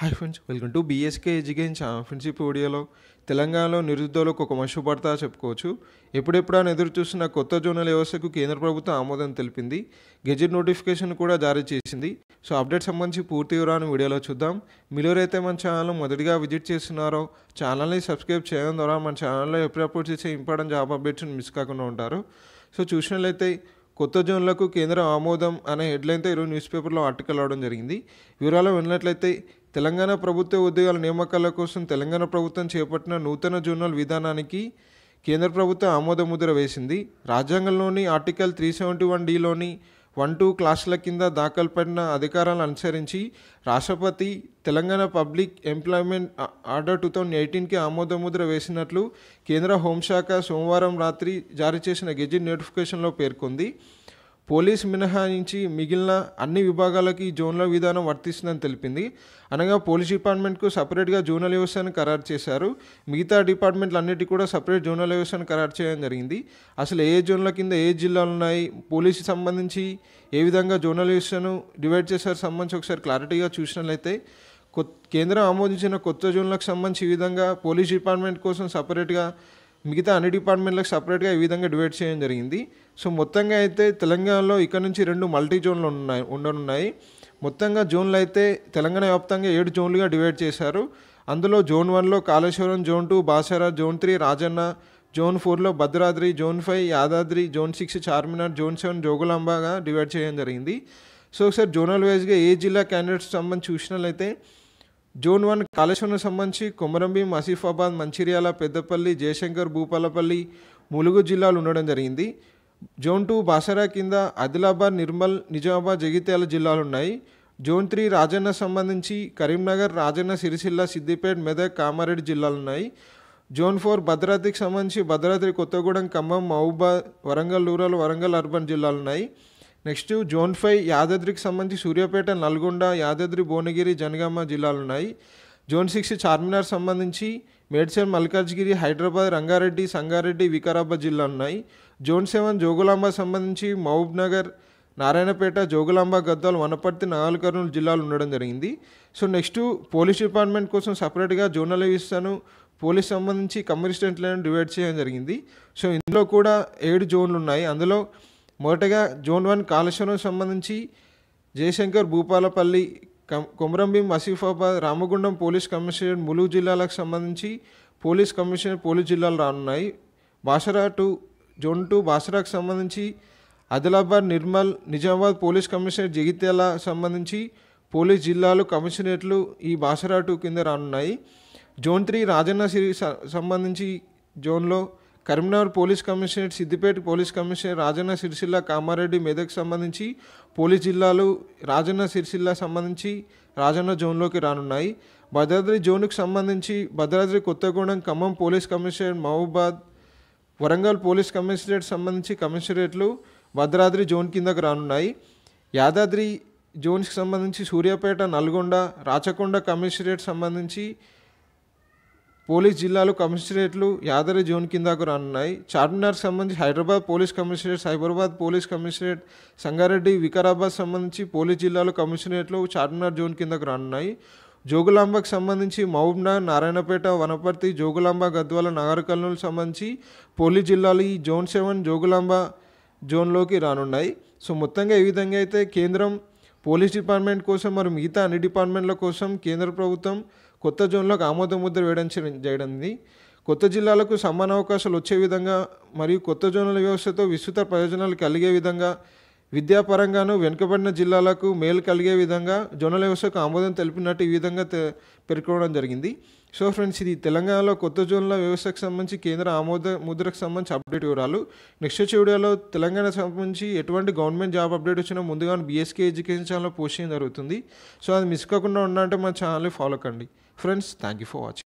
Hi friends welcome to BSK education friendship వీడియోలో తెలంగాణలో నిరుద్యోగులకు ఒక పడతా చెప్పుకోవచ్చు ఎప్పుడెప్పుడైనా ఎదురు చూస్తున్న కొత్త జోనల్ వ్యవస్థకు కేంద్ర ప్రభుత్వం ఆమోదం తెలిపింది గెజెట్ నోటిఫికేషన్ కూడా జారీ చేసింది సో అప్డేట్ సంబంధించి పూర్తి వివరాన్ని వీడియోలో చూద్దాం ఎవరైతే మన ఛానల్ మొదటిగా విజిట్ చేస్తున్నారో ఛానల్ని సబ్స్క్రైబ్ చేయడం ద్వారా మన ఛానల్లో ఎప్పుడప్పుడు చేసే ఇంపార్టెంట్ జాబ్ అప్డేట్స్ని మిస్ కాకుండా ఉంటారు సో చూసినట్లయితే కొత్త జోన్లకు కేంద్రం ఆమోదం అనే హెడ్లైన్తో ఈరోజు న్యూస్ పేపర్లో ఆర్టికల్ అవడం జరిగింది వివరాలు విన్నట్లయితే తెలంగాణ ప్రభుత్వ ఉద్యోగాల నియామకాల కోసం తెలంగాణ ప్రభుత్వం చేపట్టిన నూతన జోనల్ విధానానికి కేంద్ర ప్రభుత్వం ఆమోదముద్ర వేసింది రాజ్యాంగంలోని ఆర్టికల్ త్రీ సెవెంటీ వన్ డిలోని వన్ టూ క్లాసుల కింద దాఖలు పడిన అధికారాలను అనుసరించి రాష్ట్రపతి Telangana public employment order two thousand ఎయిటీన్కి ఆమోదముద్ర వేసినట్లు కేంద్ర హోంశాఖ సోమవారం రాత్రి జారీ చేసిన గెజిట్ నోటిఫికేషన్లో పేర్కొంది పోలీసు మినహాయించి మిగిలిన అన్ని విభాగాలకు ఈ జోన్ల విధానం వర్తిస్తుందని తెలిపింది అనగా పోలీస్ డిపార్ట్మెంట్కు సపరేట్గా జోనల్ వ్యవస్థను ఖరారు చేశారు మిగతా డిపార్ట్మెంట్లన్నిటి కూడా సపరేట్ జోనల్ వ్యవస్థను ఖరారు చేయడం జరిగింది అసలు ఏ జోన్ల కింద ఏ జిల్లాలు ఉన్నాయి పోలీసు సంబంధించి ఏ విధంగా జోనల్ వ్యవస్థను డివైడ్ చేశారు సంబంధించి ఒకసారి క్లారిటీగా చూసినట్లయితే కేంద్రం ఆమోదించిన కొత్త జోన్లకు సంబంధించి ఈ విధంగా పోలీస్ డిపార్ట్మెంట్ కోసం సపరేట్గా మిగతా అన్ని డిపార్ట్మెంట్లకు సపరేట్గా ఈ విధంగా డివైడ్ చేయడం జరిగింది సో మొత్తంగా అయితే తెలంగాణలో ఇక్కడ నుంచి రెండు మల్టీ జోన్లు ఉన్నాయి ఉండనున్నాయి మొత్తంగా జోన్లు అయితే తెలంగాణ వ్యాప్తంగా ఏడు జోన్లుగా డివైడ్ చేశారు అందులో జోన్ వన్లో Kaleshwaram zone two Basara zone three Rajanna zone ఫోర్లో Bhadradri zone five Yadadri zone six Charminar zone seven జోగులాంబగా డివైడ్ చేయడం జరిగింది సో ఒకసారి జోనల్ వైజ్గా ఏ జిల్లా క్యాండిడేట్స్ సంబంధించి చూసినట్లయితే జోన్ వన్ కాళేశ్వరం సంబంధించి కొమరంభీం ఆసిఫాబాద్ మంచిర్యాల పెద్దపల్లి జయశంకర్ భూపాలపల్లి ములుగు జిల్లాలు ఉండడం జరిగింది జోన్ టూ బాసరా కింద ఆదిలాబాద్ నిర్మల్ నిజామాబాద్ జగిత్యాల జిల్లాలు ఉన్నాయి జోన్ త్రీ రాజన్న సంబంధించి కరీంనగర్ రాజన్న సిరిసిల్ల సిద్దిపేట మెదక్ కామారెడ్డి జిల్లాలు ఉన్నాయి జోన్ ఫోర్ భద్రాద్రికి సంబంధించి భద్రాద్రి కొత్తగూడెం ఖమ్మం మహూబాద్ వరంగల్ రూరల్ వరంగల్ అర్బన్ జిల్లాలు ఉన్నాయి నెక్స్ట్ జోన్ ఫైవ్ యాదాద్రికి సంబంధించి సూర్యాపేట నల్గొండ యాదాద్రి భువనగిరి జనగామ జిల్లాలు ఉన్నాయి జోన్ సిక్స్ చార్మినార్ సంబంధించి మేడ్చల్ మల్కాజ్గిరి హైదరాబాద్ రంగారెడ్డి సంగారెడ్డి వికారాబాద్ జిల్లాలు ఉన్నాయి జోన్ సెవెన్ జోగులాంబ సంబంధించి మహబూబ్ నగర్ నారాయణపేట జోగులాంబ గద్దాలు వనపర్తి నాగల్కర్నూలు జిల్లాలు ఉండడం జరిగింది సో నెక్స్ట్ పోలీస్ డిపార్ట్మెంట్ కోసం సపరేట్గా జోనల్ ఇస్తాను పోలీస్ సంబంధించి కమ్యూనిస్టెంట్లను డివైడ్ చేయడం జరిగింది సో ఇందులో కూడా ఏడు జోన్లు ఉన్నాయి అందులో మొదటగా జోన్ వన్ కాళేశ్వరం సంబంధించి Jayashankar Bhupalpally cum Komarambheem Asifabad Ramagundam police commissioner Mulugu జిల్లాలకు సంబంధించి పోలీస్ కమిషనర్ పోలీస్ జిల్లాలు రానున్నాయి బాసరా టు జోన్ టూ బాసరాకు సంబంధించి ఆదిలాబాద్ నిర్మల్ నిజామాబాద్ పోలీస్ కమిషనర్ జగిత్యాల సంబంధించి పోలీస్ జిల్లాలు కమిషనరేట్లు ఈ బాసరా టూ కింద రానున్నాయి జోన్ త్రీ రాజన్న సిరి సంబంధించి జోన్లో Karimnagar police commissionerate Siddipet police commissioner Rajanna Sircilla Kamareddy Medak సంబంధించి పోలీస్ జిల్లాలు రాజన్న సిరిసిల్ల సంబంధించి రాజన్న జోన్లోకి రానున్నాయి భద్రాద్రి జోన్కు సంబంధించి Bhadradri Kothagudem Khammam police commissionerate Mahabubabad Warangal police commissionerate సంబంధించి కమిషనరేట్లు భద్రాద్రి జోన్ కిందకు రానున్నాయి యాదాద్రి జోన్స్కి సంబంధించి సూర్యాపేట నల్గొండ రాచకొండ కమిషనరేట్ సంబంధించి పోలీస్ జిల్లాలు కమిషనరేట్లు యాదరి జోన్ కిందకు రానున్నాయి చార్మినార్ సంబంధించి Hyderabad police commissionerate Cyberabad police commissionerate Sangareddy Vikarabad సంబంధించి పోలీస్ జిల్లాలు కమిషనరేట్లు చార్మినార్ జోన్ కిందకు రానున్నాయి జోగులాంబకు సంబంధించి మహబూబ్నగర్ నారాయణపేట వనపర్తి జోగులాంబ గద్వాల నగర కర్నూలు సంబంధించి పోలీస్ జిల్లాలు ఈ జోన్ సెవెన్ జోగులాంబ జోన్లోకి రానున్నాయి సో మొత్తంగా ఏ విధంగా అయితే కేంద్రం పోలీస్ డిపార్ట్మెంట్ కోసం మరి మిగతా అన్ని డిపార్ట్మెంట్ల కోసం కేంద్ర ప్రభుత్వం కొత్త జోన్లకు ఆమోద ముద్ర వేయడం చేయడంది కొత్త జిల్లాలకు సమాన అవకాశాలు వచ్చే విధంగా మరియు కొత్త జోన్ల వ్యవస్థతో విస్తృత ప్రయోజనాలు కలిగే విధంగా విద్యాపరంగాను వెనుకబడిన జిల్లాలకు మేలు కలిగే విధంగా జోనల వ్యవస్థకు ఆమోదం తెలిపినట్టు ఈ విధంగా పేర్కొనడం జరిగింది సో ఫ్రెండ్స్ ఇది తెలంగాణలో కొత్త జోన్ల వ్యవస్థకు సంబంధించి కేంద్ర ఆమోద ముద్రకు సంబంధించి అప్డేట్ వివరాలు నెక్స్ట్ వచ్చే వీడియోలో తెలంగాణ సంబంధించి ఎటువంటి గవర్నమెంట్ జాబ్ అప్డేట్ వచ్చినా ముందుగా బీఎస్కే ఎడ్యుకేషన్ ఛానల్లో పోస్ట్ చేయడం జరుగుతుంది సో అది మిస్ కాకుండా ఉండాలంటే మా ఛానల్ని ఫాలో కండి Friends, thank you for watching.